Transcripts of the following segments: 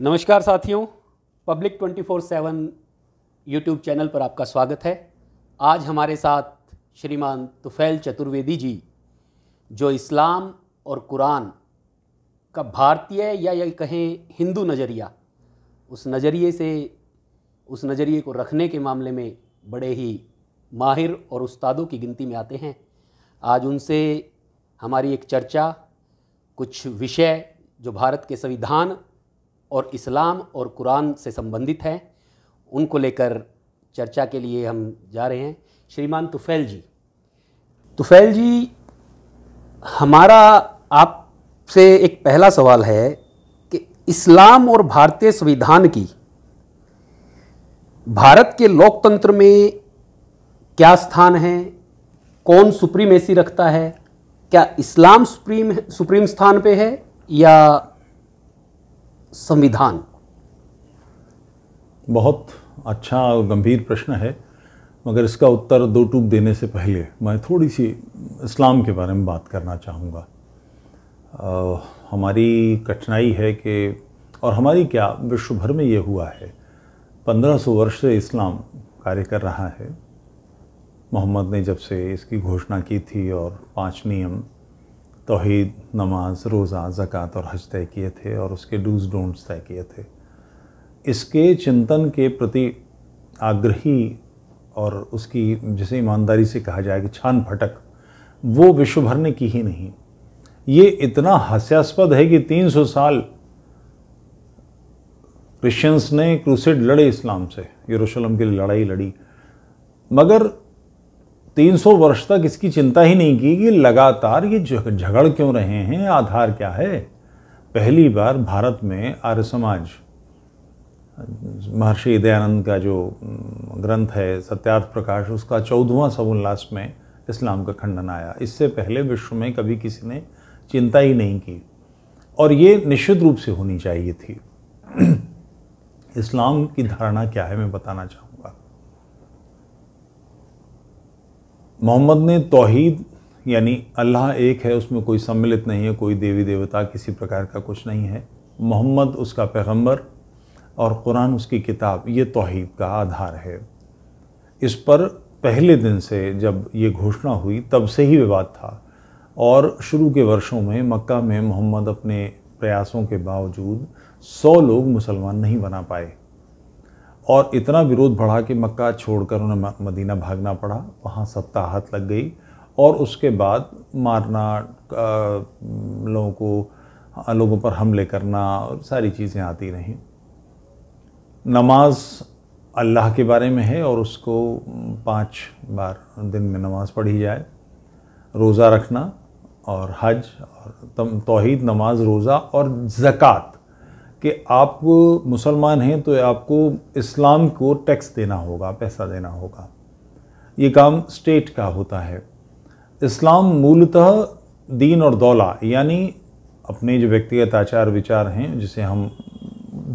नमस्कार साथियों public 24/7 YouTube channel पर आपका स्वागत है आज हमारे साथ श्रीमान तुफैल चतुर्वेदी जी जो इस्लाम और कुरान का भारतीय या ये कहें हिंदू नज़रिया उस नज़रिए से उस नज़रिए को रखने के मामले में बड़े ही माहिर और उस्तादों की गिनती में आते हैं आज उनसे हमारी एक चर्चा कुछ विषय जो भारत के संविधान और इस्लाम और कुरान से संबंधित हैं उनको लेकर चर्चा के लिए हम जा रहे हैं श्रीमान तुफ़ैल जी तुफ़ैल जी हमारा आपसे एक पहला सवाल है कि इस्लाम और भारतीय संविधान की भारत के लोकतंत्र में क्या स्थान है कौन सुप्रीमेसी रखता है क्या इस्लाम सुप्रीम सुप्रीम स्थान पे है या संविधान बहुत अच्छा और गंभीर प्रश्न है मगर इसका उत्तर दो टूक देने से पहले मैं थोड़ी सी इस्लाम के बारे में बात करना चाहूँगा हमारी कठिनाई है कि और हमारी क्या विश्व भर में ये हुआ है 1500 वर्ष से इस्लाम कार्य कर रहा है मोहम्मद ने जब से इसकी घोषणा की थी और पांच नियम तोहद नमाज रोज़ा ज़क़़त और हज तय किए थे और उसके डूज डोंट्स तय किए थे इसके चिंतन के प्रति आग्रही और उसकी जिसे ईमानदारी से कहा जाए कि छान भटक वो विश्व भर ने की ही नहीं ये इतना हास्यास्पद है कि 300 साल क्रिश्चियंस ने क्रूसेड लड़े इस्लाम से यरूशलेम के लिए लड़ाई लड़ी मगर 300 वर्ष तक इसकी चिंता ही नहीं की कि लगातार ये झगड़ क्यों रहे हैं आधार क्या है पहली बार भारत में आर्य समाज महर्षि दयानंद का जो ग्रंथ है सत्यार्थ प्रकाश उसका चौदहवा उल्लास में इस्लाम का खंडन आया इससे पहले विश्व में कभी किसी ने चिंता ही नहीं की और ये निश्चित रूप से होनी चाहिए थी इस्लाम की धारणा क्या है मैं बताना चाहूँगा मोहम्मद ने तोहद यानी अल्लाह एक है उसमें कोई सम्मिलित नहीं है कोई देवी देवता किसी प्रकार का कुछ नहीं है मोहम्मद उसका पैगंबर और कुरान उसकी किताब ये तोहद का आधार है इस पर पहले दिन से जब ये घोषणा हुई तब से ही विवाद था और शुरू के वर्षों में मक्का में मोहम्मद अपने प्रयासों के बावजूद सौ लोग मुसलमान नहीं बना पाए और इतना विरोध बढ़ा कि मक्का छोड़कर उन्हें मदीना भागना पड़ा वहाँ हाथ लग गई और उसके बाद मारना लोगों को लोगों पर हमले करना और सारी चीज़ें आती रहीं नमाज अल्लाह के बारे में है और उसको पांच बार दिन में नमाज पढ़ी जाए रोज़ा रखना और हज और तम तोहद नमाज रोज़ा और ज़क़़त कि आप मुसलमान हैं तो आपको इस्लाम को टैक्स देना होगा पैसा देना होगा ये काम स्टेट का होता है इस्लाम मूलतः दीन और दौला यानी अपने जो व्यक्तिगत आचार विचार हैं जिसे हम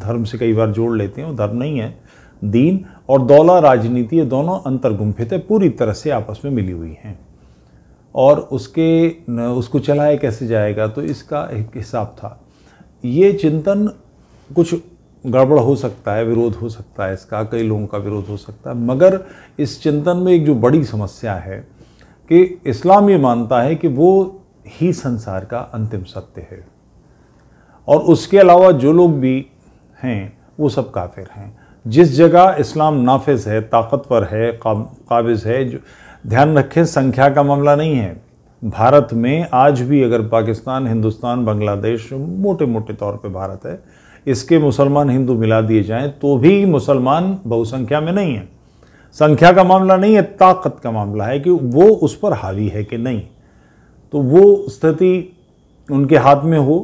धर्म से कई बार जोड़ लेते हैं वो धर्म नहीं है दीन और दौला राजनीति ये दोनों अंतर्गुम्फित है पूरी तरह से आपस में मिली हुई हैं और उसके उसको चलाया कैसे जाएगा तो इसका एक हिसाब था ये चिंतन कुछ गड़बड़ हो सकता है विरोध हो सकता है इसका कई लोगों का विरोध हो सकता है मगर इस चिंतन में एक जो बड़ी समस्या है कि इस्लाम ये मानता है कि वो ही संसार का अंतिम सत्य है और उसके अलावा जो लोग भी हैं वो सब काफिर हैं जिस जगह इस्लाम नाफिज है ताकतवर है काबिज है जो ध्यान रखें संख्या का मामला नहीं है भारत में आज भी अगर पाकिस्तान हिंदुस्तान बांग्लादेश मोटे मोटे तौर पे भारत है इसके मुसलमान हिंदू मिला दिए जाएं तो भी मुसलमान बहुसंख्या में नहीं है संख्या का मामला नहीं है ताकत का मामला है कि वो उस पर हावी है कि नहीं तो वो स्थिति उनके हाथ में हो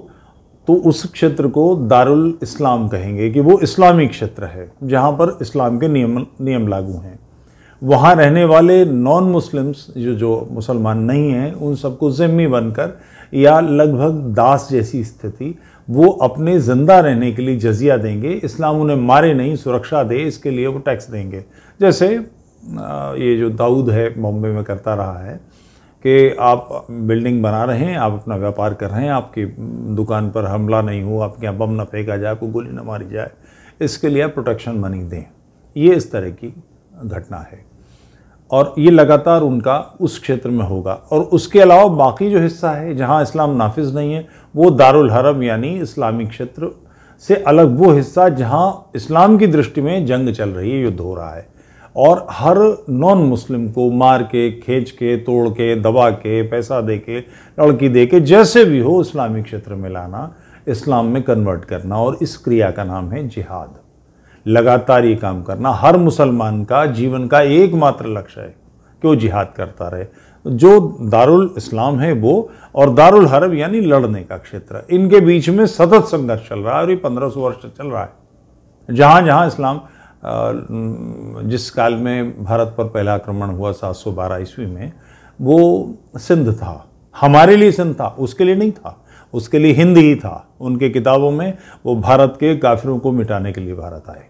तो उस क्षेत्र को दारुल इस्लाम कहेंगे कि वो इस्लामी क्षेत्र है जहाँ पर इस्लाम के नियम नियम लागू हैं वहाँ रहने वाले नॉन मुस्लिम्स जो जो मुसलमान नहीं हैं उन सबको ज़िम्मी बनकर या लगभग दास जैसी स्थिति वो अपने ज़िंदा रहने के लिए जजिया देंगे इस्लाम उन्हें मारे नहीं सुरक्षा दे इसके लिए वो टैक्स देंगे जैसे ये जो दाऊद है बॉम्बे में करता रहा है कि आप बिल्डिंग बना रहे हैं आप अपना व्यापार कर रहे हैं आपकी दुकान पर हमला नहीं हो आपके यहाँ बम ना फेंका जाए आपको गोली ना मारी जाए इसके लिए आप प्रोटेक्शन मनी दें ये इस तरह की घटना है और ये लगातार उनका उस क्षेत्र में होगा और उसके अलावा बाकी जो हिस्सा है जहाँ इस्लाम नाफिज नहीं है वो दारुल हरम यानी इस्लामी क्षेत्र से अलग वो हिस्सा जहाँ इस्लाम की दृष्टि में जंग चल रही है युद्ध हो रहा है और हर नॉन मुस्लिम को मार के खींच के तोड़ के दबा के पैसा दे के लड़की दे के जैसे भी हो इस्लामिक क्षेत्र में लाना इस्लाम में कन्वर्ट करना और इस क्रिया का नाम है जिहाद लगातार ये काम करना हर मुसलमान का जीवन का एकमात्र लक्ष्य है कि वो जिहाद करता रहे जो दारुल इस्लाम है वो और दारुल हरब यानी लड़ने का क्षेत्र इनके बीच में सतत संघर्ष चल रहा है और ये पंद्रह सौ वर्ष चल रहा है जहाँ जहाँ इस्लाम जिस काल में भारत पर पहला आक्रमण हुआ सात सौ बारह ईस्वी में वो सिंध था हमारे लिए सिंध था उसके लिए नहीं था उसके लिए हिंद ही था उनके किताबों में वो भारत के काफिरों को मिटाने के लिए भारत आए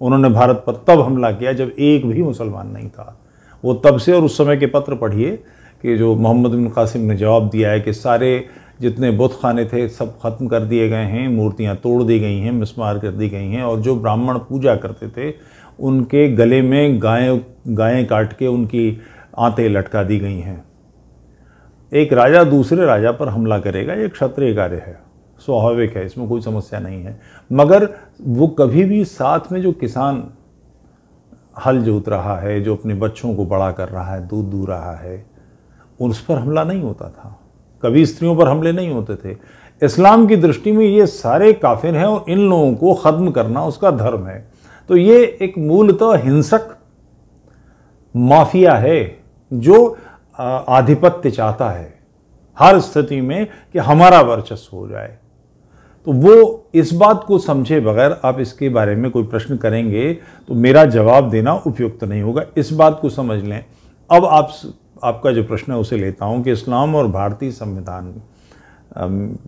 उन्होंने भारत पर तब हमला किया जब एक भी मुसलमान नहीं था वो तब से और उस समय के पत्र पढ़िए कि जो मोहम्मद बिन कासिम ने जवाब दिया है कि सारे जितने बुत खाने थे सब खत्म कर दिए गए हैं मूर्तियां तोड़ दी गई हैं मिसमार कर दी गई हैं और जो ब्राह्मण पूजा करते थे उनके गले में गायें गायें काट के उनकी आंतें लटका दी गई हैं एक राजा दूसरे राजा पर हमला करेगा ये क्षत्रिय कार्य है स्वाभाविक है इसमें कोई समस्या नहीं है मगर वो कभी भी साथ में जो किसान हल जोत रहा है जो अपने बच्चों को बड़ा कर रहा है दूध दू रहा है उस पर हमला नहीं होता था कभी स्त्रियों पर हमले नहीं होते थे इस्लाम की दृष्टि में ये सारे काफिर हैं और इन लोगों को ख़त्म करना उसका धर्म है तो ये एक मूलतः हिंसक माफिया है जो आधिपत्य चाहता है हर स्थिति में कि हमारा वर्चस्व हो जाए तो वो इस बात को समझे बगैर आप इसके बारे में कोई प्रश्न करेंगे तो मेरा जवाब देना उपयुक्त नहीं होगा इस बात को समझ लें अब आप आपका जो प्रश्न है उसे लेता हूँ कि इस्लाम और भारतीय संविधान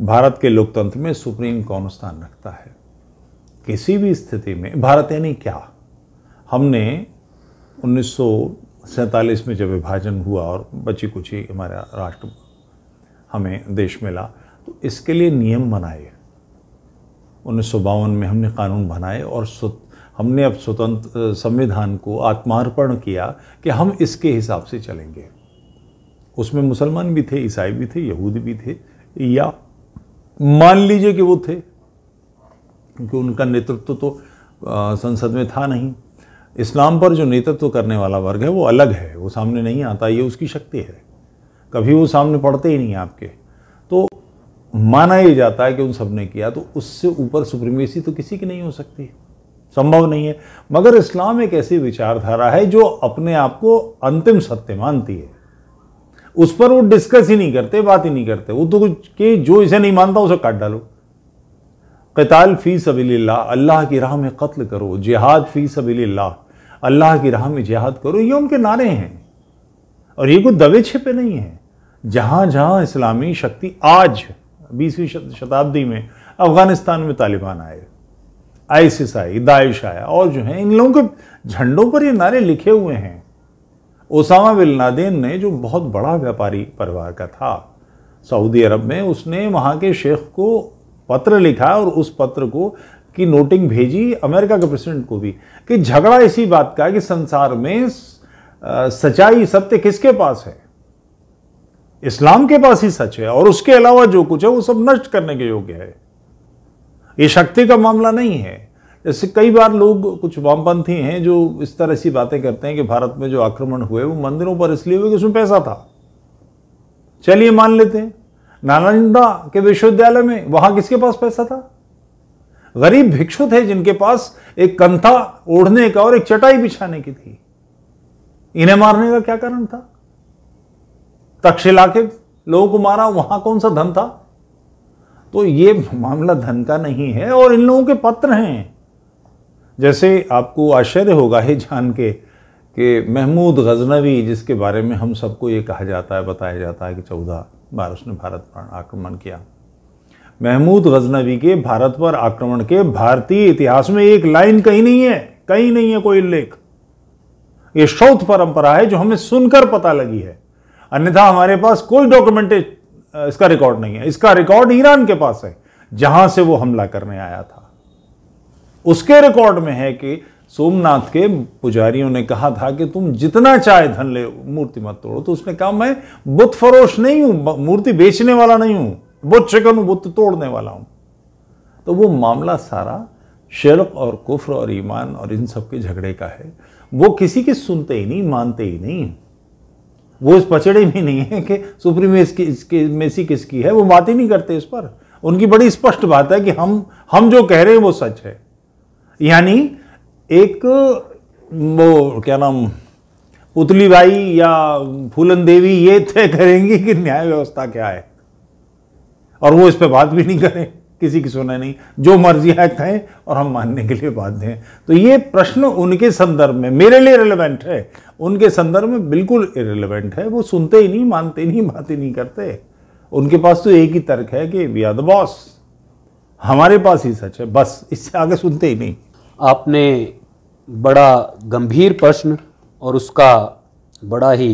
भारत के लोकतंत्र में सुप्रीम कौन स्थान रखता है किसी भी स्थिति में भारत यानी क्या हमने उन्नीस में जब विभाजन हुआ और बची कुछ ही हमारा राष्ट्र हमें देश मिला तो इसके लिए नियम बनाए उन्नीस में हमने कानून बनाए और हमने अब स्वतंत्र संविधान को आत्मार्पण किया कि हम इसके हिसाब से चलेंगे उसमें मुसलमान भी थे ईसाई भी थे यहूदी भी थे या मान लीजिए कि वो थे क्योंकि उनका नेतृत्व तो संसद में था नहीं इस्लाम पर जो नेतृत्व करने वाला वर्ग है वो अलग है वो सामने नहीं आता ये उसकी शक्ति है कभी वो सामने पड़ते ही नहीं आपके तो माना ये जाता है कि उन सब ने किया तो उससे ऊपर सुप्रीमेसी तो किसी की नहीं हो सकती संभव नहीं है मगर इस्लाम एक ऐसी विचारधारा है जो अपने आप को अंतिम सत्य मानती है उस पर वो डिस्कस ही नहीं करते बात ही नहीं करते वो तो कुछ कि जो इसे नहीं मानता उसे काट डालो कताल फ़ी सबील्ला अल्लाह की राह में कत्ल करो जिहाद फ़ी सबील्ला अल्लाह की राह में जिहाद करो ये उनके नारे हैं और ये कोई दबे छिपे नहीं है जहां जहां इस्लामी शक्ति आज बीसवीं शताब्दी में अफगानिस्तान में तालिबान आए आईसिस आई दाइश आया और जो है इन लोगों के झंडों पर ये नारे लिखे हुए हैं ओसामा बिन लादेन ने जो बहुत बड़ा व्यापारी परिवार का था सऊदी अरब में उसने वहाँ के शेख को पत्र लिखा और उस पत्र को की नोटिंग भेजी अमेरिका के प्रेसिडेंट को भी कि झगड़ा इसी बात का है कि संसार में सच्चाई सत्य किसके पास है इस्लाम के पास ही सच है और उसके अलावा जो कुछ है वो सब नष्ट करने के योग्य है ये शक्ति का मामला नहीं है जैसे कई बार लोग कुछ वामपंथी हैं जो इस तरह ऐसी बातें करते हैं कि भारत में जो आक्रमण हुए वो मंदिरों पर इसलिए हुए कि उसमें पैसा था चलिए मान लेते हैं नालंदा के विश्वविद्यालय में वहां किसके पास पैसा था गरीब भिक्षु थे जिनके पास एक कंथा ओढ़ने का और एक चटाई बिछाने की थी इन्हें मारने का क्या कारण था तक्षशिला के लोगों को मारा वहां कौन सा धन था तो ये मामला धन का नहीं है और इन लोगों के पत्र हैं जैसे आपको आश्चर्य होगा ही जान के कि महमूद गजनवी जिसके बारे में हम सबको ये कहा जाता है बताया जाता है कि चौदह बार उसने भारत पर आक्रमण किया महमूद गजनवी के भारत पर आक्रमण के भारतीय इतिहास में एक लाइन कहीं नहीं है कहीं नहीं है कोई उल्लेख ये शौथ परंपरा है जो हमें सुनकर पता लगी है अन्यथा हमारे पास कोई डॉक्यूमेंटेज इसका रिकॉर्ड नहीं है इसका रिकॉर्ड ईरान के पास है जहां से वो हमला करने आया था उसके रिकॉर्ड में है कि सोमनाथ के पुजारियों ने कहा था कि तुम जितना चाहे धन ले मूर्ति मत तोड़ो तो उसने कहा मैं बुत फरोश नहीं हूं मूर्ति बेचने वाला नहीं हूं बुत चिकन हूं बुत तोड़ने वाला हूं तो वो मामला सारा शिरक और कुफ्र और ईमान और इन सब के झगड़े का है वो किसी की सुनते ही नहीं मानते ही नहीं वो इस पचड़े में नहीं है कि सुप्रीम इसकी मेसी किसकी है वो बात ही नहीं करते इस पर उनकी बड़ी स्पष्ट बात है कि हम हम जो कह रहे हैं वो सच है यानी एक वो क्या नाम पुतली बाई या फूलन देवी ये तय करेंगी कि न्याय व्यवस्था क्या है और वो इस पर बात भी नहीं करें किसी की सुना नहीं जो मर्जी है कहें और हम मानने के लिए बाध्य हैं तो ये प्रश्न उनके संदर्भ में मेरे लिए रिलेवेंट है उनके संदर्भ में बिल्कुल इरेलीवेंट है वो सुनते ही नहीं मानते नहीं बातें नहीं करते उनके पास तो एक ही तर्क है कि वी आर द बॉस हमारे पास ही सच है बस इससे आगे सुनते ही नहीं आपने बड़ा गंभीर प्रश्न और उसका बड़ा ही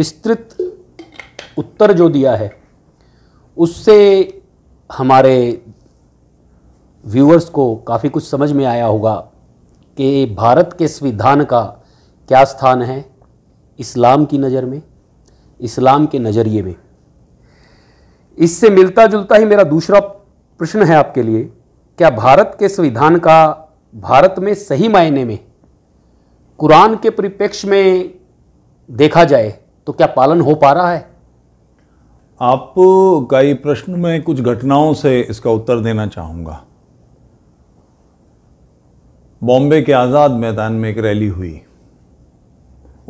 विस्तृत उत्तर जो दिया है उससे हमारे व्यूअर्स को काफ़ी कुछ समझ में आया होगा कि भारत के संविधान का क्या स्थान है इस्लाम की नज़र में इस्लाम के नज़रिए में इससे मिलता जुलता ही मेरा दूसरा प्रश्न है आपके लिए क्या भारत के संविधान का भारत में सही मायने में कुरान के परिप्रेक्ष्य में देखा जाए तो क्या पालन हो पा रहा है आपका ये प्रश्न में कुछ घटनाओं से इसका उत्तर देना चाहूँगा बॉम्बे के आज़ाद मैदान में एक रैली हुई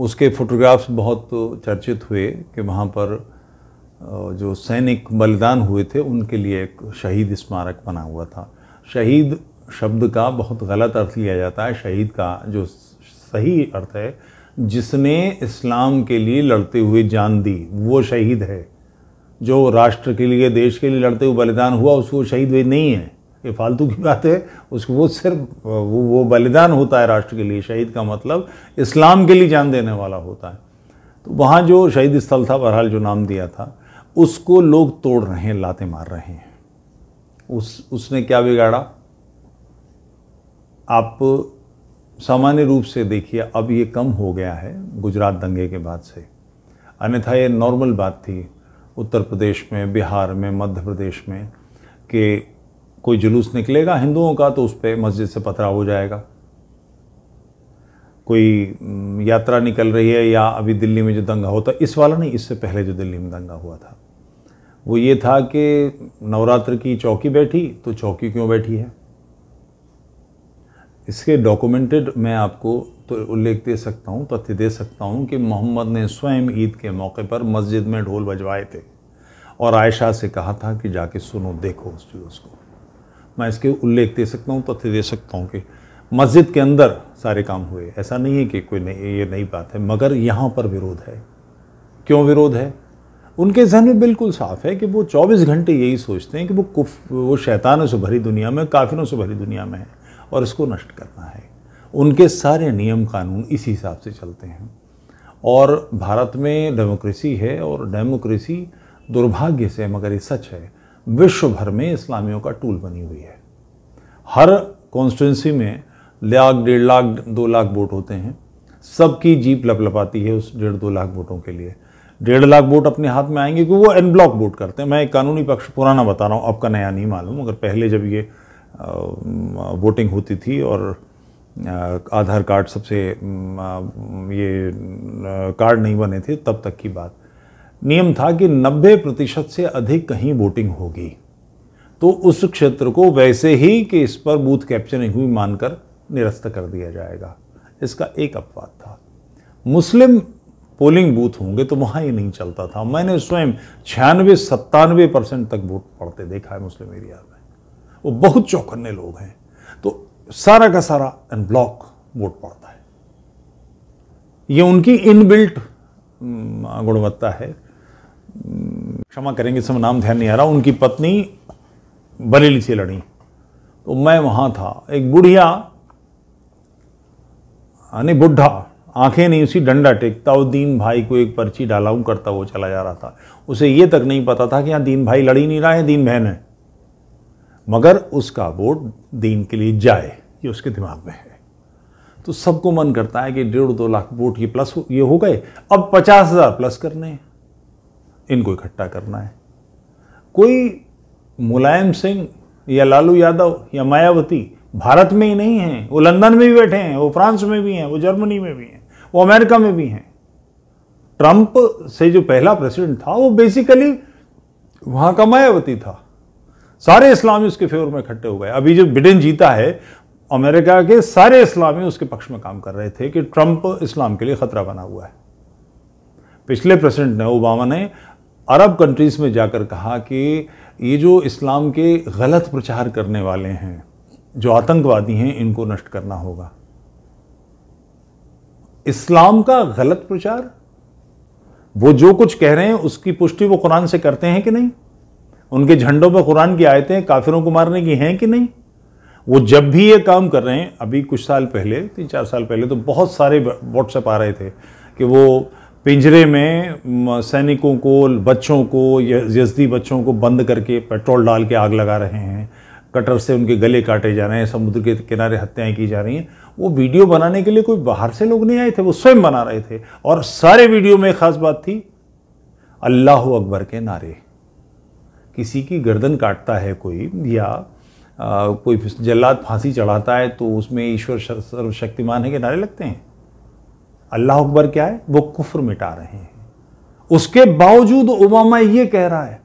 उसके फोटोग्राफ्स बहुत चर्चित हुए कि वहाँ पर जो सैनिक बलिदान हुए थे उनके लिए एक शहीद स्मारक बना हुआ था शहीद शब्द का बहुत गलत अर्थ लिया जाता है शहीद का जो सही अर्थ है जिसने इस्लाम के लिए लड़ते हुए जान दी वो शहीद है जो राष्ट्र के लिए देश के लिए लड़ते हुए बलिदान हुआ उसको शहीद वे नहीं है ये फालतू की बात है उसको वो सिर्फ वो वो बलिदान होता है राष्ट्र के लिए शहीद का मतलब इस्लाम के लिए जान देने वाला होता है तो वहाँ जो शहीद स्थल था बहरहाल जो नाम दिया था उसको लोग तोड़ रहे हैं लाते मार रहे हैं उस उसने क्या बिगाड़ा आप सामान्य रूप से देखिए अब ये कम हो गया है गुजरात दंगे के बाद से अन्यथा ये नॉर्मल बात थी उत्तर प्रदेश में बिहार में मध्य प्रदेश में कि कोई जुलूस निकलेगा हिंदुओं का तो उस पर मस्जिद से पथराव हो जाएगा कोई यात्रा निकल रही है या अभी दिल्ली में जो दंगा होता इस वाला नहीं इससे पहले जो दिल्ली में दंगा हुआ था वो ये था कि नवरात्र की चौकी बैठी तो चौकी क्यों बैठी है इसके डॉक्यूमेंटेड मैं आपको तो उल्लेख दे सकता हूँ तथ्य दे सकता हूँ कि मोहम्मद ने स्वयं ईद के मौके पर मस्जिद में ढोल बजवाए थे और आयशा से कहा था कि जाके सुनो देखो उस जुलूस को मैं इसके उल्लेख दे सकता हूँ तथ्य दे सकता हूँ कि मस्जिद के अंदर सारे काम हुए ऐसा नहीं है कि कोई नहीं ये नई बात है मगर यहाँ पर विरोध है क्यों विरोध है उनके जहन में बिल्कुल साफ है कि वो 24 घंटे यही सोचते हैं कि वो कुफ वो शैतानों से भरी दुनिया में काफिरों से भरी दुनिया में है और इसको नष्ट करना है उनके सारे नियम कानून इसी हिसाब से चलते हैं और भारत में डेमोक्रेसी है और डेमोक्रेसी दुर्भाग्य से मगर ये सच है विश्व भर में इस्लामियों का टूल बनी हुई है हर कॉन्स्टिटेंसी में लाख डेढ़ लाख दो लाख वोट होते हैं सबकी जीप लपलपाती है उस डेढ़ दो लाख वोटों के लिए डेढ़ लाख वोट अपने हाथ में आएंगे क्योंकि वो एनब्लॉक वोट करते हैं मैं एक कानूनी पक्ष पुराना बता रहा हूँ आपका नया नहीं मालूम अगर पहले जब ये वोटिंग होती थी और आधार कार्ड सबसे ये कार्ड नहीं बने थे तब तक की बात नियम था कि 90 प्रतिशत से अधिक कहीं वोटिंग होगी तो उस क्षेत्र को वैसे ही कि इस पर बूथ कैप्चर नहीं हुई मानकर निरस्त कर दिया जाएगा इसका एक अपवाद था मुस्लिम पोलिंग बूथ होंगे तो वहाँ ये नहीं चलता था मैंने स्वयं छियानवे सत्तानवे परसेंट तक वोट पड़ते देखा है मुस्लिम एरिया में वो बहुत चौकन्ने लोग हैं सारा का सारा अनब्लॉक वोट पड़ता है ये उनकी इनबिल्ट गुणवत्ता है क्षमा करेंगे समय नाम ध्यान नहीं आ रहा उनकी पत्नी बरेली से लड़ी तो मैं वहां था एक बुढ़िया यानी बुढ़ा आंखें नहीं उसी डंडा टेकता और दीन भाई को एक पर्ची डालाऊ करता वो चला जा रहा था उसे ये तक नहीं पता था कि यहाँ दीन भाई लड़ी नहीं रहा है दीन बहन है मगर उसका वोट दीन के लिए जाए ये उसके दिमाग में है तो सबको मन करता है कि डेढ़ दो लाख वोट ये प्लस ये हो गए अब पचास हज़ार प्लस करने हैं इनको इकट्ठा करना है कोई मुलायम सिंह या लालू यादव या मायावती भारत में ही नहीं है वो लंदन में भी बैठे हैं वो फ्रांस में भी हैं वो जर्मनी में भी हैं वो अमेरिका में भी हैं ट्रंप से जो पहला प्रेसिडेंट था वो बेसिकली वहां का मायावती था सारे इस्लामी उसके फेवर में इकट्ठे हो गए अभी जो ब्रिटेन जीता है अमेरिका के सारे इस्लामी उसके पक्ष में काम कर रहे थे कि ट्रंप इस्लाम के लिए खतरा बना हुआ है पिछले प्रेसिडेंट ने ओबामा ने अरब कंट्रीज में जाकर कहा कि ये जो इस्लाम के गलत प्रचार करने वाले हैं जो आतंकवादी हैं इनको नष्ट करना होगा इस्लाम का गलत प्रचार वो जो कुछ कह रहे हैं उसकी पुष्टि वो कुरान से करते हैं कि नहीं उनके झंडों पर कुरान की आयतें काफिरों को मारने की हैं कि नहीं वो जब भी ये काम कर रहे हैं अभी कुछ साल पहले तीन चार साल पहले तो बहुत सारे व्हाट्सएप आ रहे थे कि वो पिंजरे में सैनिकों को बच्चों को यजदी बच्चों को बंद करके पेट्रोल डाल के आग लगा रहे हैं कटर से उनके गले काटे जा रहे हैं समुद्र के किनारे हत्याएं की जा रही हैं वो वीडियो बनाने के लिए कोई बाहर से लोग नहीं आए थे वो स्वयं बना रहे थे और सारे वीडियो में ख़ास बात थी अल्लाह अकबर के नारे किसी की गर्दन काटता है कोई या आ, कोई जल्लाद फांसी चढ़ाता है तो उसमें ईश्वर सर्वशक्तिमान है के नारे लगते हैं अल्लाह अकबर क्या है वो कुफ्र मिटा रहे हैं उसके बावजूद ओबामा ये कह रहा है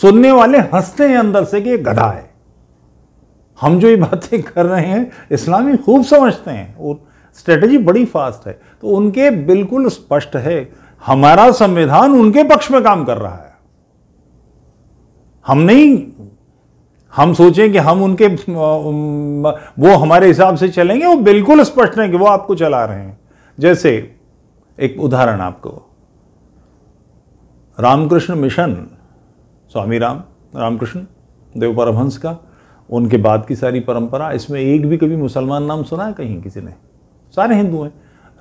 सुनने वाले हंसते हैं अंदर से कि ये गधा है हम जो ये बातें कर रहे हैं इस्लामी खूब समझते हैं और स्ट्रेटजी बड़ी फास्ट है तो उनके बिल्कुल स्पष्ट है हमारा संविधान उनके पक्ष में काम कर रहा है हम नहीं हम सोचें कि हम उनके वो हमारे हिसाब से चलेंगे वो बिल्कुल स्पष्ट है कि वो आपको चला रहे हैं जैसे एक उदाहरण आपको रामकृष्ण मिशन स्वामी राम रामकृष्ण देव परमहंस का उनके बाद की सारी परंपरा इसमें एक भी कभी मुसलमान नाम सुना है कहीं किसी ने सारे हिंदू हैं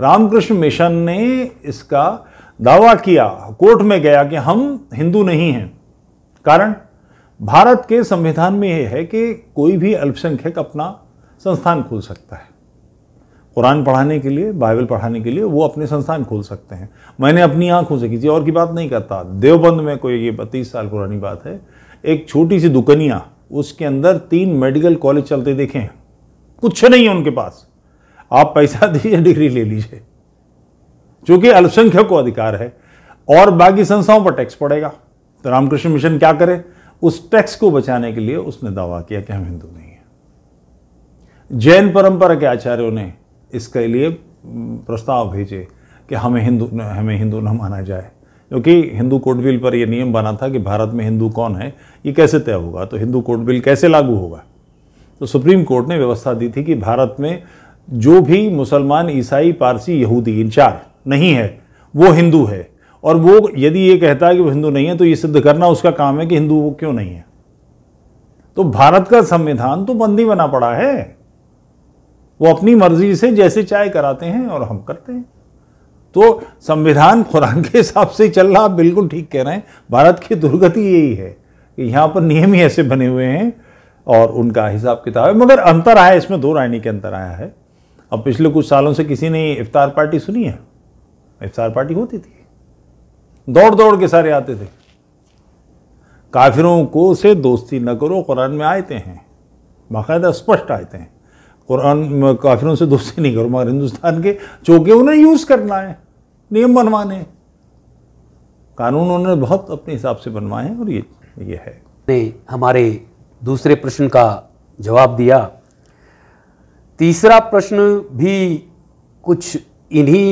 रामकृष्ण मिशन ने इसका दावा किया कोर्ट में गया कि हम हिंदू नहीं हैं कारण भारत के संविधान में यह है कि कोई भी अल्पसंख्यक अपना संस्थान खोल सकता है कुरान पढ़ाने के लिए बाइबल पढ़ाने के लिए वो अपने संस्थान खोल सकते हैं मैंने अपनी आंखों से किसी और की बात नहीं करता देवबंद में कोई ये बत्तीस साल पुरानी बात है एक छोटी सी दुकनिया उसके अंदर तीन मेडिकल कॉलेज चलते देखे हैं कुछ नहीं है उनके पास आप पैसा दीजिए डिग्री ले लीजिए चूंकि अल्पसंख्यक को अधिकार है और बाकी संस्थाओं पर टैक्स पड़ेगा तो रामकृष्ण मिशन क्या करे उस टैक्स को बचाने के लिए उसने दावा किया कि हम हिंदू नहीं हैं जैन परंपरा के आचार्यों ने इसके लिए प्रस्ताव भेजे कि हमें हिंदू हमें हिंदू न माना जाए क्योंकि हिंदू कोड बिल पर यह नियम बना था कि भारत में हिंदू कौन है ये कैसे तय होगा तो हिंदू कोड बिल कैसे लागू होगा तो सुप्रीम कोर्ट ने व्यवस्था दी थी कि भारत में जो भी मुसलमान ईसाई पारसी यहूदी इन चार नहीं है वो हिंदू है और वो यदि ये कहता है कि वो हिंदू नहीं है तो ये सिद्ध करना उसका काम है कि हिंदू वो क्यों नहीं है तो भारत का संविधान तो बंदी बना पड़ा है वो अपनी मर्जी से जैसे चाय कराते हैं और हम करते हैं तो संविधान खुरान के हिसाब से चल रहा आप बिल्कुल ठीक कह रहे हैं भारत की दुर्गति यही है कि यहाँ पर नियम ही ऐसे बने हुए हैं और उनका हिसाब किताब है मगर अंतर आया इसमें दो रायनी के अंतर आया है अब पिछले कुछ सालों से किसी ने इफ्तार पार्टी सुनी है इफ्तार पार्टी होती थी दौड़ दौड़ के सारे आते थे काफिरों को से दोस्ती न करो कुरान में आयते हैं बाकायदा स्पष्ट आयते हैं कुरान काफिरों से दोस्ती नहीं करो मगर हिंदुस्तान के चौके उन्हें यूज़ करना है नियम बनवाने कानून उन्होंने बहुत अपने हिसाब से बनवाए हैं और ये ये है ने हमारे दूसरे प्रश्न का जवाब दिया तीसरा प्रश्न भी कुछ इन्हीं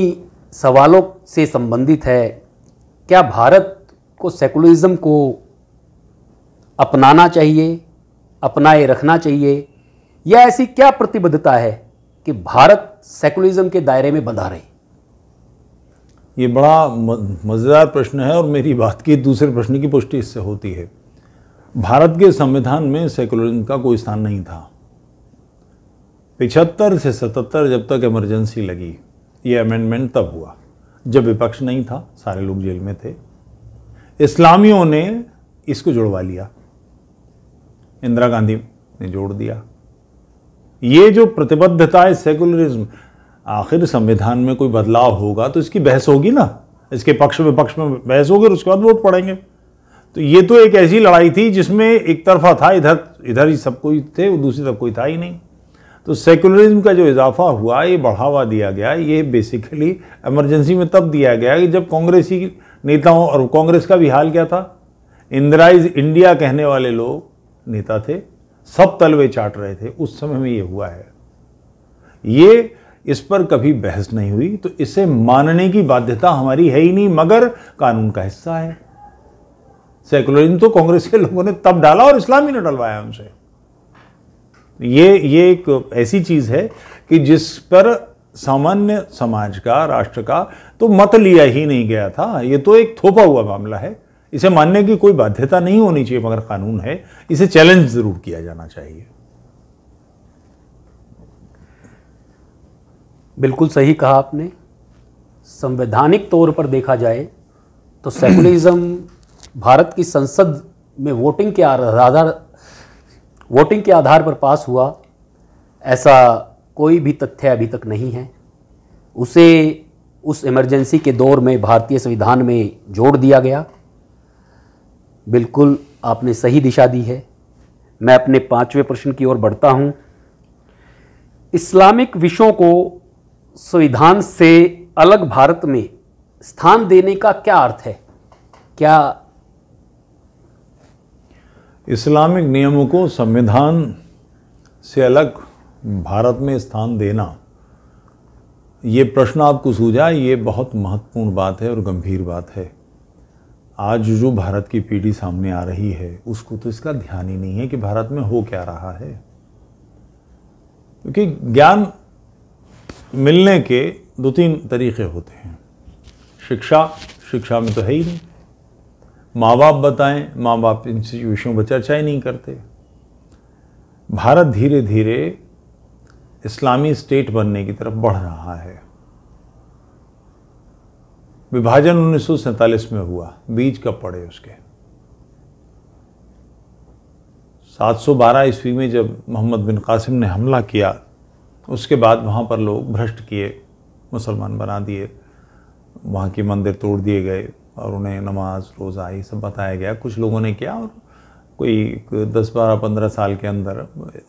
सवालों से संबंधित है क्या भारत को सेकुलरिज्म को अपनाना चाहिए अपनाए रखना चाहिए या ऐसी क्या प्रतिबद्धता है कि भारत सेकुलरिज्म के दायरे में बंधा रहे ये बड़ा मज़ेदार प्रश्न है और मेरी बात की दूसरे प्रश्न की पुष्टि इससे होती है भारत के संविधान में सेकुलरिज्म का कोई स्थान नहीं था पिछहत्तर से सतहत्तर जब तक इमरजेंसी लगी ये अमेंडमेंट तब हुआ जब विपक्ष नहीं था सारे लोग जेल में थे इस्लामियों ने इसको जुड़वा लिया इंदिरा गांधी ने जोड़ दिया ये जो प्रतिबद्धता है सेकुलरिज्म आखिर संविधान में कोई बदलाव होगा तो इसकी बहस होगी ना इसके पक्ष विपक्ष में बहस होगी और उसके बाद वोट पड़ेंगे तो ये तो एक ऐसी लड़ाई थी जिसमें एक तरफा था इधर इधर ही सब कोई थे दूसरी तरफ कोई था ही नहीं तो सेकुलरिज्म का जो इजाफा हुआ ये बढ़ावा दिया गया ये बेसिकली एमरजेंसी में तब दिया गया कि जब कांग्रेसी नेताओं और कांग्रेस का भी हाल क्या था इंदिरा इज इंडिया कहने वाले लोग नेता थे सब तलवे चाट रहे थे उस समय में ये हुआ है ये इस पर कभी बहस नहीं हुई तो इसे मानने की बाध्यता हमारी है ही नहीं मगर कानून का हिस्सा है सेकुलरिज्म तो कांग्रेस के लोगों ने तब डाला और इस्लाम ही ने डलवाया उनसे ये ये एक ऐसी चीज़ है कि जिस पर सामान्य समाज का राष्ट्र का तो मत लिया ही नहीं गया था ये तो एक थोपा हुआ मामला है इसे मानने की कोई बाध्यता नहीं होनी चाहिए मगर कानून है इसे चैलेंज जरूर किया जाना चाहिए बिल्कुल सही कहा आपने संवैधानिक तौर पर देखा जाए तो सेकुलरिज्म भारत की संसद में वोटिंग के आधार वोटिंग के आधार पर पास हुआ ऐसा कोई भी तथ्य अभी तक नहीं है उसे उस इमरजेंसी के दौर में भारतीय संविधान में जोड़ दिया गया बिल्कुल आपने सही दिशा दी है मैं अपने पांचवें प्रश्न की ओर बढ़ता हूं इस्लामिक विषयों को संविधान से अलग भारत में स्थान देने का क्या अर्थ है क्या इस्लामिक नियमों को संविधान से अलग भारत में स्थान देना ये प्रश्न आपको सूझा ये बहुत महत्वपूर्ण बात है और गंभीर बात है आज जो भारत की पीढ़ी सामने आ रही है उसको तो इसका ध्यान ही नहीं है कि भारत में हो क्या रहा है क्योंकि ज्ञान मिलने के दो तीन तरीके होते हैं शिक्षा शिक्षा में तो है ही नहीं माँ बाप बताएं माँ बाप इन सिचुएशन पर चर्चा ही नहीं करते भारत धीरे धीरे इस्लामी स्टेट बनने की तरफ बढ़ रहा है विभाजन उन्नीस में हुआ बीज कब पड़े उसके 712 ईस्वी में जब मोहम्मद बिन कासिम ने हमला किया उसके बाद वहाँ पर लोग भ्रष्ट किए मुसलमान बना दिए वहाँ के मंदिर तोड़ दिए गए और उन्हें नमाज रोज़ा ये सब बताया गया कुछ लोगों ने किया और कोई दस बारह पंद्रह साल के अंदर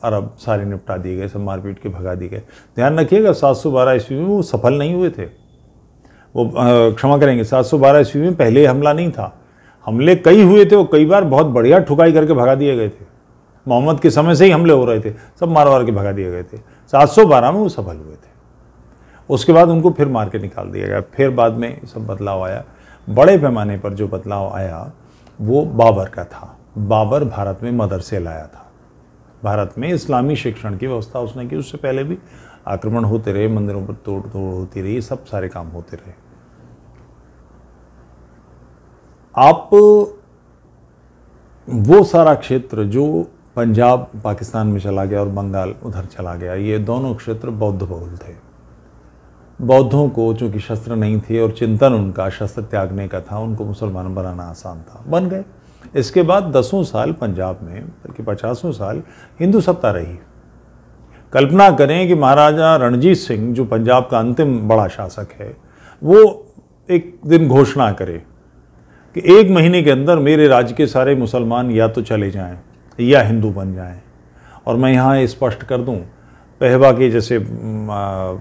अरब सारे निपटा दिए गए सब मारपीट के भगा दिए गए ध्यान रखिएगा सात सौ बारह ईस्वी में वो सफल नहीं हुए थे वो क्षमा करेंगे सात सौ बारह ईस्वी में पहले हमला नहीं था हमले कई हुए थे और कई बार बहुत बढ़िया ठुकाई करके भगा दिए गए थे मोहम्मद के समय से ही हमले हो रहे थे सब मार मार के भगा दिए गए थे सात सौ बारह में वो सफल हुए थे उसके बाद उनको फिर मार के निकाल दिया गया फिर बाद में सब बदलाव आया बड़े पैमाने पर जो बदलाव आया वो बाबर का था बाबर भारत में मदरसे लाया था भारत में इस्लामी शिक्षण की व्यवस्था उसने की उससे पहले भी आक्रमण होते रहे मंदिरों पर तोड़ तोड़ होती रही सब सारे काम होते रहे आप वो सारा क्षेत्र जो पंजाब पाकिस्तान में चला गया और बंगाल उधर चला गया ये दोनों क्षेत्र बौद्ध बहुल थे बौद्धों को चूंकि शस्त्र नहीं थे और चिंतन उनका शस्त्र त्यागने का था उनको मुसलमान बनाना आसान था बन गए इसके बाद दसों साल पंजाब में बल्कि पचासों साल हिंदू सत्ता रही कल्पना करें कि महाराजा रणजीत सिंह जो पंजाब का अंतिम बड़ा शासक है वो एक दिन घोषणा करे कि एक महीने के अंदर मेरे राज्य के सारे मुसलमान या तो चले जाएं या हिंदू बन जाएं और मैं यहाँ स्पष्ट कर दूं पहवा के जैसे आ,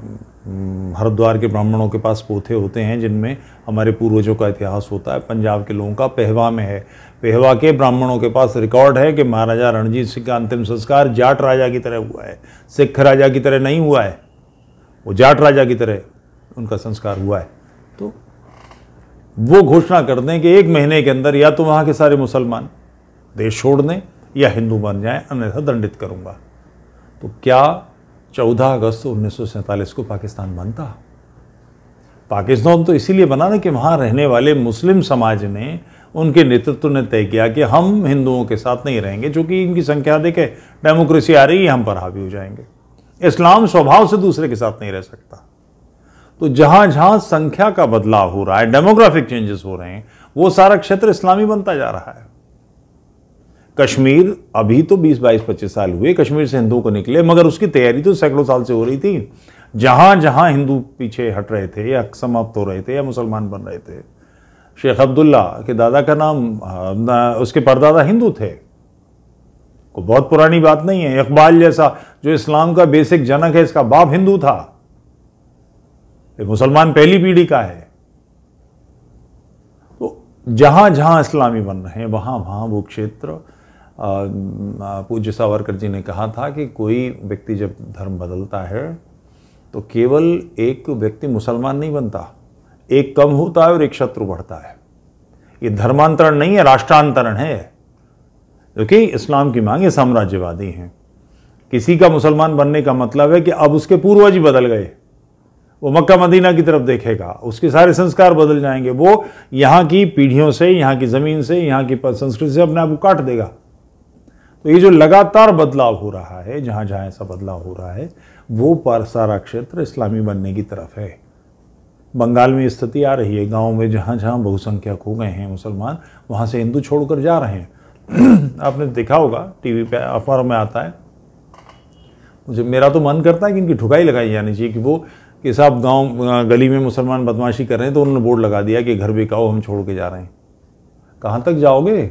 हम्म, हरिद्वार के ब्राह्मणों के पास पोथे होते हैं जिनमें हमारे पूर्वजों का इतिहास होता है पंजाब के लोगों का पहवा में है पहवा के ब्राह्मणों के पास रिकॉर्ड है कि महाराजा रणजीत सिंह का अंतिम संस्कार जाट राजा की तरह हुआ है सिख राजा की तरह नहीं हुआ है वो जाट राजा की तरह उनका संस्कार हुआ है तो वो घोषणा कर दें कि एक महीने के अंदर या तो वहाँ के सारे मुसलमान देश छोड़ दें या हिंदू बन जाएं अन्यथा दंडित करूँगा तो क्या चौदह अगस्त उन्नीस को पाकिस्तान बनता पाकिस्तान तो इसीलिए बना ना कि वहाँ रहने वाले मुस्लिम समाज ने उनके नेतृत्व ने तय किया कि हम हिंदुओं के साथ नहीं रहेंगे क्योंकि इनकी संख्या देखे डेमोक्रेसी आ रही है हम पर हावी हो जाएंगे इस्लाम स्वभाव से दूसरे के साथ नहीं रह सकता तो जहाँ जहाँ संख्या का बदलाव हो रहा है डेमोग्राफिक चेंजेस हो रहे हैं वो सारा क्षेत्र इस्लामी बनता जा रहा है कश्मीर अभी तो 20 बाईस पच्चीस साल हुए कश्मीर से हिंदुओं को निकले मगर उसकी तैयारी तो सैकड़ों साल से हो रही थी जहाँ जहाँ हिंदू पीछे हट रहे थे या समाप्त हो रहे थे या मुसलमान बन रहे थे शेख अब्दुल्ला के दादा का नाम उसके परदादा हिंदू थे को बहुत पुरानी बात नहीं है इकबाल जैसा जो इस्लाम का बेसिक जनक है इसका बाप हिंदू था मुसलमान पहली पीढ़ी का है तो जहां जहां इस्लामी बन रहे हैं वहां वहां वो क्षेत्र पूज्य सावरकर जी ने कहा था कि कोई व्यक्ति जब धर्म बदलता है तो केवल एक व्यक्ति मुसलमान नहीं बनता एक कम होता है और एक शत्रु बढ़ता है ये धर्मांतरण नहीं है राष्ट्रांतरण है क्योंकि इस्लाम की मांगे साम्राज्यवादी हैं किसी का मुसलमान बनने का मतलब है कि अब उसके पूर्वज बदल गए वो मक्का मदीना की तरफ देखेगा उसके सारे संस्कार बदल जाएंगे वो यहाँ की पीढ़ियों से यहाँ की ज़मीन से यहाँ की संस्कृति से अपने आप को काट देगा तो ये जो लगातार बदलाव हो रहा है जहाँ जहाँ ऐसा बदलाव हो रहा है वो पर सारा क्षेत्र इस्लामी बनने की तरफ है बंगाल में स्थिति आ रही है गाँव में जहाँ जहाँ बहुसंख्यक हो गए हैं मुसलमान वहाँ से हिंदू छोड़कर जा रहे हैं आपने देखा होगा टीवी पे अखबारों में आता है मुझे मेरा तो मन करता है कि इनकी ठुकाई लगाई जानी चाहिए कि वो कि साहब गांव गली में मुसलमान बदमाशी कर रहे हैं तो उन्होंने बोर्ड लगा दिया कि घर बिकाओ हम छोड़ के जा रहे हैं कहाँ तक जाओगे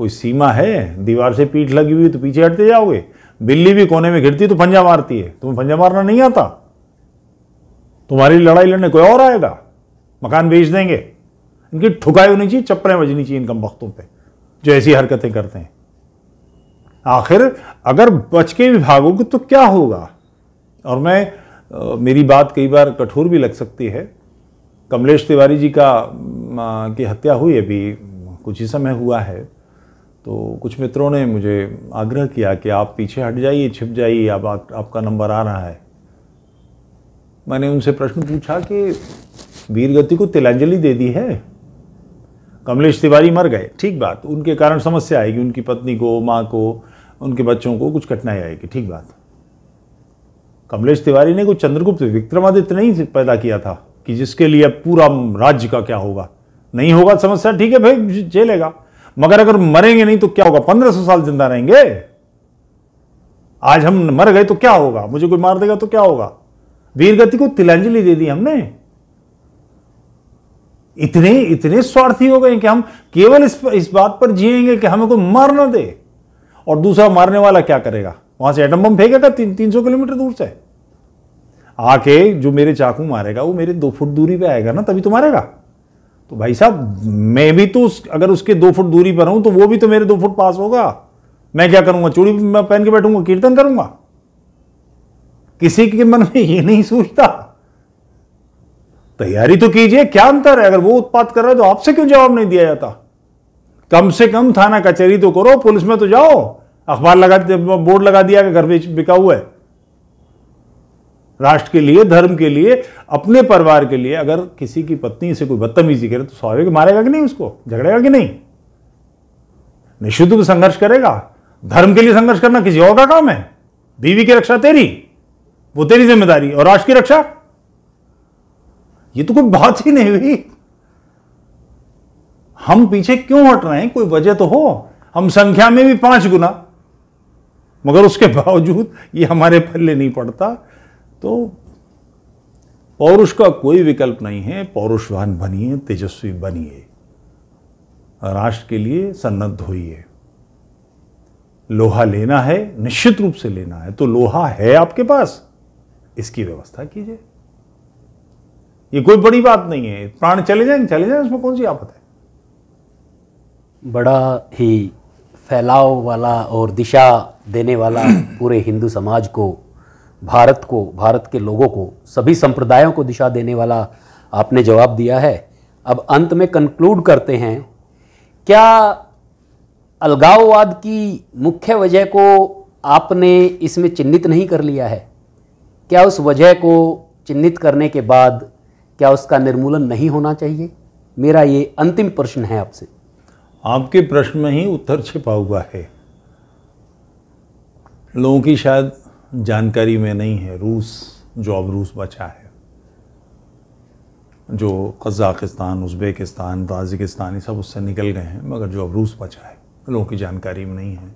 कोई सीमा है दीवार से पीठ लगी हुई तो पीछे हटते जाओगे बिल्ली भी कोने में घिरती तो फंजा मारती है तुम्हें फंजा मारना नहीं आता तुम्हारी लड़ाई लड़ने कोई और आएगा मकान बेच देंगे इनकी ठुकाई होनी चाहिए चप्परें बजनी चाहिए इनकम वक्तों पर जो ऐसी हरकतें करते हैं आखिर अगर बच के भी भागोगे तो क्या होगा और मैं आ, मेरी बात कई बार कठोर भी लग सकती है कमलेश तिवारी जी का आ, की हत्या हुई अभी कुछ ही समय हुआ है तो कुछ मित्रों ने मुझे आग्रह किया कि आप पीछे हट जाइए छिप जाइए अब आप, आपका नंबर आ रहा है मैंने उनसे प्रश्न पूछा कि वीरगति को तिलांजलि दे दी है कमलेश तिवारी मर गए ठीक बात उनके कारण समस्या आएगी उनकी पत्नी को माँ को उनके बच्चों को कुछ कठिनाई आएगी ठीक बात कमलेश तिवारी ने कुछ चंद्रगुप्त विक्रमादित्य नहीं पैदा किया था कि जिसके लिए पूरा राज्य का क्या होगा नहीं होगा तो समस्या ठीक है भाई झेलेगा मगर अगर मरेंगे नहीं तो क्या होगा पंद्रह सौ साल जिंदा रहेंगे आज हम मर गए तो क्या होगा मुझे कोई मार देगा तो क्या होगा वीरगति को तिलांजलि दे दी हमने इतने इतने स्वार्थी हो गए कि हम केवल इस इस बात पर जिएंगे कि हमें कोई मार ना दे और दूसरा मारने वाला क्या करेगा वहां से एटम बम फेंकेगा तीन तीन सौ किलोमीटर दूर से आके जो मेरे चाकू मारेगा वो मेरे दो फुट दूरी पे आएगा ना तभी तो मारेगा तो भाई साहब मैं भी तो उस, अगर उसके दो फुट दूरी पर हूं तो वो भी तो मेरे दो फुट पास होगा मैं क्या करूंगा चूड़ी मैं पहन के बैठूंगा कीर्तन करूंगा किसी के मन में ये नहीं सोचता तैयारी तो कीजिए क्या अंतर है अगर वो उत्पाद कर रहा है तो आपसे क्यों जवाब नहीं दिया जाता कम से कम थाना कचहरी तो करो पुलिस में तो जाओ अखबार लगा बोर्ड लगा दिया कि घर बिका हुआ है राष्ट्र के लिए धर्म के लिए अपने परिवार के लिए अगर किसी की पत्नी से कोई बदतमीजी करे तो स्वाभाविक मारेगा कि नहीं उसको झगड़ेगा कि नहीं निशुद्ध संघर्ष करेगा धर्म के लिए संघर्ष करना किसी और का काम है बीवी की रक्षा तेरी वो तेरी जिम्मेदारी और राष्ट्र की रक्षा ये तो कोई बात ही नहीं हुई हम पीछे क्यों हट रहे हैं कोई वजह तो हो हम संख्या में भी पांच गुना मगर उसके बावजूद ये हमारे पल्ले नहीं पड़ता तो पौरुष का कोई विकल्प नहीं है पौरुषवान बनिए तेजस्वी बनिए राष्ट्र के लिए सन्नद्ध होइए लोहा लेना है निश्चित रूप से लेना है तो लोहा है आपके पास इसकी व्यवस्था कीजिए ये कोई बड़ी बात नहीं है प्राण चले जाएंगे चले जाएंगे उसमें कौन सी आफत है बड़ा ही फैलाव वाला और दिशा देने वाला पूरे हिंदू समाज को भारत को भारत के लोगों को सभी संप्रदायों को दिशा देने वाला आपने जवाब दिया है अब अंत में कंक्लूड करते हैं क्या अलगाववाद की मुख्य वजह को आपने इसमें चिन्हित नहीं कर लिया है क्या उस वजह को चिन्हित करने के बाद क्या उसका निर्मूलन नहीं होना चाहिए मेरा ये अंतिम प्रश्न है आपसे आपके प्रश्न में ही उत्तर छिपा हुआ है लोगों की शायद जानकारी में नहीं है रूस जो अब रूस बचा है जो कज़ाकिस्तान उज़्बेकिस्तान ताजिकिस्तान ये सब उससे निकल गए हैं मगर जो अब रूस बचा है लोगों की जानकारी में नहीं है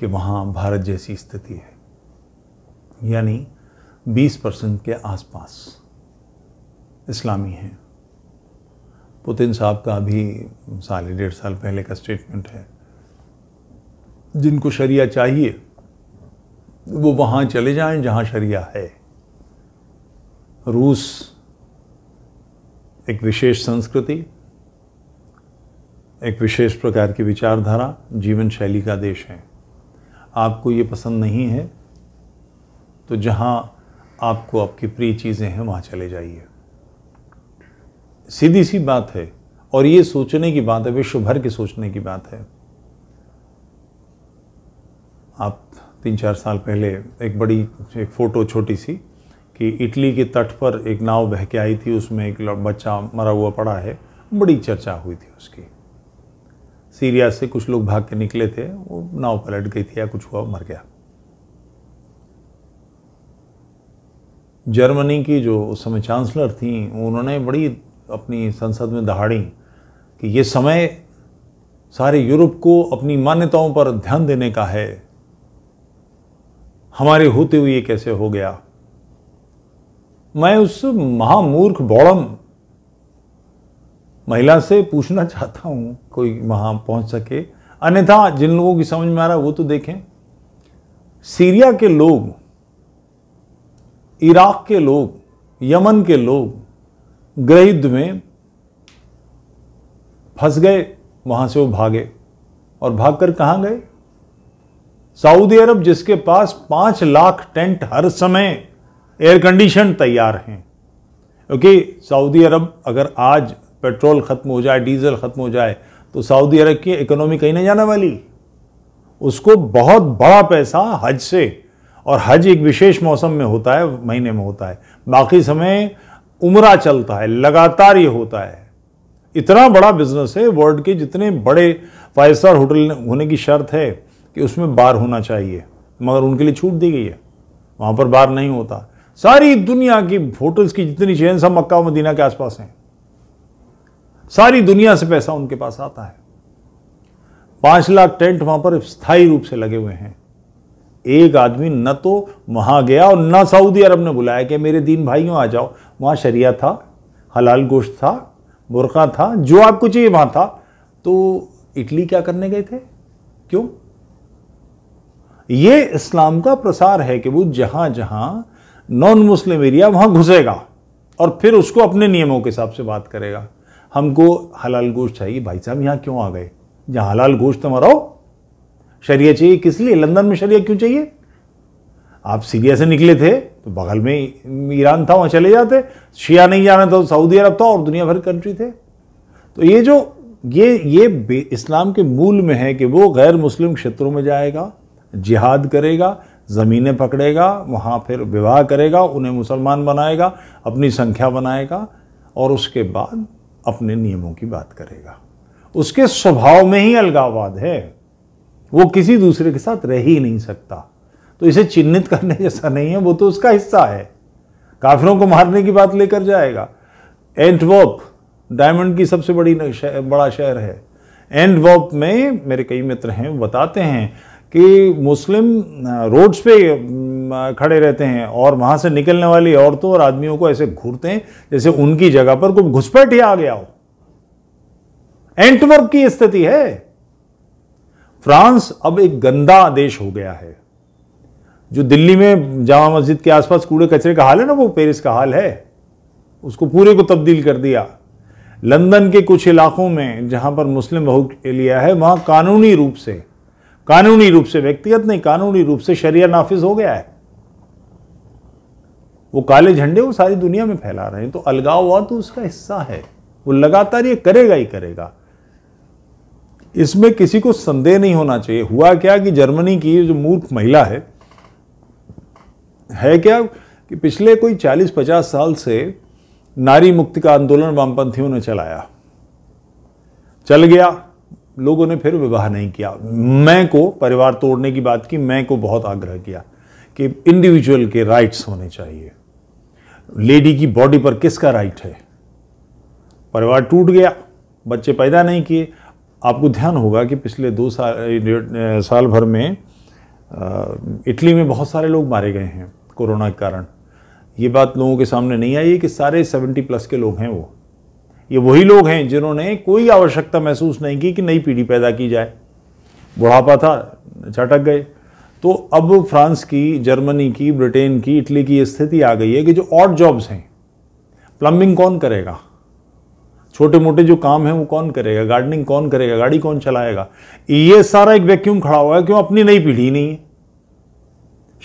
कि वहाँ भारत जैसी स्थिति है यानी 20 परसेंट के आसपास इस्लामी हैं पुतिन साहब का अभी साल डेढ़ साल पहले का स्टेटमेंट है जिनको शरिया चाहिए वो वहाँ चले जाएं जहाँ शरिया है रूस एक विशेष संस्कृति एक विशेष प्रकार की विचारधारा जीवन शैली का देश है आपको ये पसंद नहीं है तो जहाँ आपको आपकी प्रिय चीज़ें हैं वहाँ चले जाइए सीधी सी बात है और ये सोचने की बात है विश्व भर के सोचने की बात है आप तीन चार साल पहले एक बड़ी एक फ़ोटो छोटी सी कि इटली के तट पर एक नाव बह के आई थी उसमें एक बच्चा मरा हुआ पड़ा है बड़ी चर्चा हुई थी उसकी सीरिया से कुछ लोग भाग के निकले थे वो नाव पलट गई थी या कुछ हुआ मर गया जर्मनी की जो उस समय चांसलर थी उन्होंने बड़ी अपनी संसद में दहाड़ी कि ये समय सारे यूरोप को अपनी मान्यताओं पर ध्यान देने का है हमारे होते हुए कैसे हो गया मैं उस महामूर्ख बौड़म महिला से पूछना चाहता हूं कोई वहां पहुंच सके अन्यथा जिन लोगों की समझ में आ रहा वो तो देखें सीरिया के लोग इराक के लोग यमन के लोग गृहयुद्ध में फंस गए वहां से वो भागे और भागकर कहाँ गए सऊदी अरब जिसके पास पांच लाख टेंट हर समय एयर कंडीशन तैयार हैं क्योंकि सऊदी अरब अगर आज पेट्रोल ख़त्म हो जाए डीजल ख़त्म हो जाए तो सऊदी अरब की इकोनॉमी कहीं नहीं जाने वाली उसको बहुत बड़ा पैसा हज से और हज एक विशेष मौसम में होता है महीने में होता है बाकी समय उमरा चलता है लगातार ये होता है इतना बड़ा बिजनेस है वर्ल्ड के जितने बड़े फाइव स्टार होटल होने की शर्त है कि उसमें बार होना चाहिए मगर उनके लिए छूट दी गई है वहाँ पर बार नहीं होता सारी दुनिया की होटल्स की जितनी चेन सब मक्का मदीना के आसपास हैं सारी दुनिया से पैसा उनके पास आता है पाँच लाख टेंट वहाँ पर स्थायी रूप से लगे हुए हैं एक आदमी न तो वहाँ गया और न सऊदी अरब ने बुलाया कि मेरे दीन भाइयों आ जाओ वहाँ शरिया था हलाल गोश्त था बुरका था जो आपको चाहिए वहाँ था तो इटली क्या करने गए थे क्यों ये इस्लाम का प्रसार है कि वो जहां जहां नॉन मुस्लिम एरिया वहां घुसेगा और फिर उसको अपने नियमों के हिसाब से बात करेगा हमको हलाल गोश्त चाहिए भाई साहब यहां क्यों आ गए जहां हलाल गोश्त हमारा शरिया चाहिए किस लिए लंदन में शरिया क्यों चाहिए आप सीरिया से निकले थे तो बगल में ईरान था वहां चले जाते शिया नहीं जाना था तो सऊदी अरब था और दुनिया भर कंट्री थे तो ये जो ये ये इस्लाम के मूल में है कि वो गैर मुस्लिम क्षेत्रों में जाएगा जिहाद करेगा ज़मीनें पकड़ेगा वहाँ फिर विवाह करेगा उन्हें मुसलमान बनाएगा अपनी संख्या बनाएगा और उसके बाद अपने नियमों की बात करेगा उसके स्वभाव में ही अलगाववाद है वो किसी दूसरे के साथ रह ही नहीं सकता तो इसे चिन्हित करने जैसा नहीं है वो तो उसका हिस्सा है काफिरों को मारने की बात लेकर जाएगा एंटवर्प डायमंड की सबसे बड़ी शहर, बड़ा शहर है एंडवर्प में मेरे कई मित्र हैं बताते हैं कि मुस्लिम रोड्स पे खड़े रहते हैं और वहाँ से निकलने वाली औरतों और आदमियों को ऐसे घूरते हैं जैसे उनकी जगह पर कोई घुसपैठ ही आ गया हो एंटवर्क की स्थिति है फ्रांस अब एक गंदा देश हो गया है जो दिल्ली में जामा मस्जिद के आसपास कूड़े कचरे का हाल है ना वो पेरिस का हाल है उसको पूरे को तब्दील कर दिया लंदन के कुछ इलाकों में जहां पर मुस्लिम बहुत लिया है वहां कानूनी रूप से कानूनी रूप से व्यक्तिगत नहीं कानूनी रूप से शरिया नाफिज हो गया है वो काले झंडे वो सारी दुनिया में फैला रहे हैं तो अलगाववाद तो उसका हिस्सा है वो लगातार ये करेगा ही करेगा इसमें किसी को संदेह नहीं होना चाहिए हुआ क्या कि जर्मनी की जो मूर्ख महिला है है क्या कि पिछले कोई 40-50 साल से नारी मुक्ति का आंदोलन वामपंथियों ने चलाया चल गया लोगों ने फिर विवाह नहीं किया मैं को परिवार तोड़ने की बात की मैं को बहुत आग्रह किया कि इंडिविजुअल के राइट्स होने चाहिए लेडी की बॉडी पर किसका राइट है परिवार टूट गया बच्चे पैदा नहीं किए आपको ध्यान होगा कि पिछले दो साल साल भर में इटली में बहुत सारे लोग मारे गए हैं कोरोना के कारण ये बात लोगों के सामने नहीं आई कि सारे सेवेंटी प्लस के लोग हैं वो ये वही लोग हैं जिन्होंने कोई आवश्यकता महसूस नहीं की कि नई पीढ़ी पैदा की जाए बुढ़ापा था झटक गए तो अब फ्रांस की जर्मनी की ब्रिटेन की इटली की स्थिति आ गई है कि जो ऑट जॉब्स हैं प्लम्बिंग कौन करेगा छोटे मोटे जो काम हैं वो कौन करेगा गार्डनिंग कौन करेगा गाड़ी कौन चलाएगा ये सारा एक वैक्यूम खड़ा हुआ है क्यों अपनी नई पीढ़ी नहीं है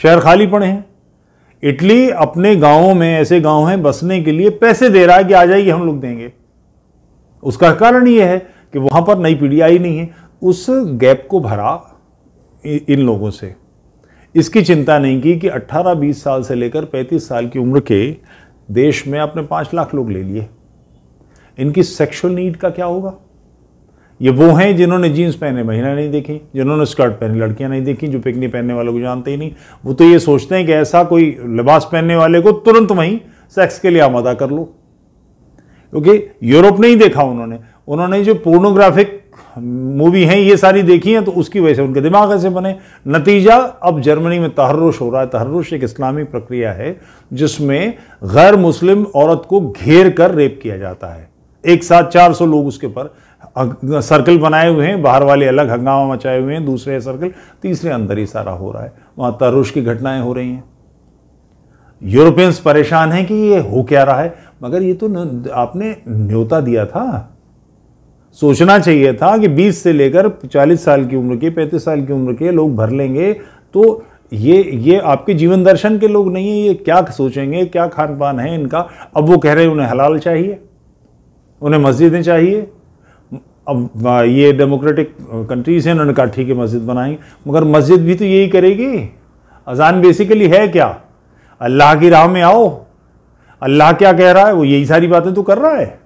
शहर खाली पड़े हैं इटली अपने गांवों में ऐसे गांव हैं बसने के लिए पैसे दे रहा है कि आ जाइए हम लोग देंगे उसका कारण यह है कि वहां पर नई पीढ़ी आई नहीं है उस गैप को भरा इन लोगों से इसकी चिंता नहीं की कि 18-20 साल से लेकर 35 साल की उम्र के देश में आपने पांच लाख लोग ले लिए इनकी सेक्सुअल नीड का क्या होगा ये वो हैं जिन्होंने जीन्स पहने महिला नहीं देखी जिन्होंने स्कर्ट पहने लड़कियां नहीं देखी जो पिकनी पहनने वालों को जानते ही नहीं वो तो ये सोचते हैं कि ऐसा कोई लिबास पहनने वाले को तुरंत वहीं सेक्स के लिए आमादा कर लो क्योंकि यूरोप नहीं देखा उन्होंने उन्होंने जो पोर्नोग्राफिक मूवी हैं ये सारी देखी हैं तो उसकी वजह से उनके दिमाग ऐसे बने नतीजा अब जर्मनी में तहरुश हो रहा है तहरुश एक इस्लामी प्रक्रिया है जिसमें गैर मुस्लिम औरत को घेर कर रेप किया जाता है एक साथ 400 लोग उसके पर सर्कल बनाए हुए हैं बाहर वाले अलग हंगामा मचाए हुए हैं दूसरे सर्कल तीसरे अंदर ही सारा हो रहा है वहां तहरुश की घटनाएं हो रही हैं यूरोपियंस परेशान हैं कि ये हो क्या रहा है मगर ये तो न, आपने न्योता दिया था सोचना चाहिए था कि 20 से लेकर 40 साल की उम्र के 35 साल की उम्र के लोग भर लेंगे तो ये ये आपके जीवन दर्शन के लोग नहीं है ये क्या सोचेंगे क्या खान पान है इनका अब वो कह रहे हैं उन्हें हलाल चाहिए उन्हें मस्जिदें चाहिए अब ये डेमोक्रेटिक कंट्रीज हैं उन्होंने कहा ठीक है मस्जिद बनाएंगे मगर मस्जिद भी तो यही करेगी अजान बेसिकली है क्या अल्लाह की राह में आओ अल्लाह क्या कह रहा है वो यही सारी बातें तो कर रहा है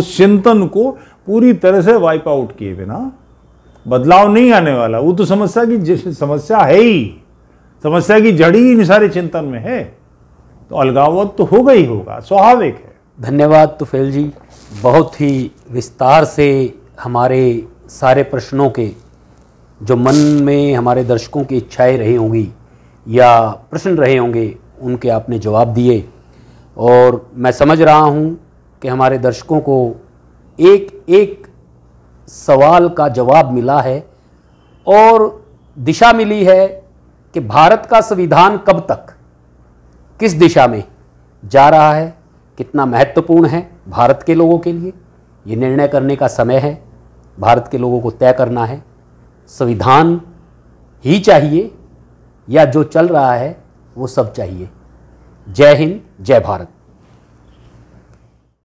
उस चिंतन को पूरी तरह से वाइप आउट किए बिना बदलाव नहीं आने वाला वो तो समस्या की समस्या है ही समस्या की जड़ी इन सारे चिंतन में है तो अलगावत तो होगा ही होगा स्वाभाविक है धन्यवाद तुफेल जी बहुत ही विस्तार से हमारे सारे प्रश्नों के जो मन में हमारे दर्शकों की इच्छाएं रही होंगी या प्रश्न रहे होंगे उनके आपने जवाब दिए और मैं समझ रहा हूँ कि हमारे दर्शकों को एक एक सवाल का जवाब मिला है और दिशा मिली है कि भारत का संविधान कब तक किस दिशा में जा रहा है कितना महत्वपूर्ण है भारत के लोगों के लिए ये निर्णय करने का समय है भारत के लोगों को तय करना है संविधान ही चाहिए या जो चल रहा है वो सब चाहिए जय हिंद जय भारत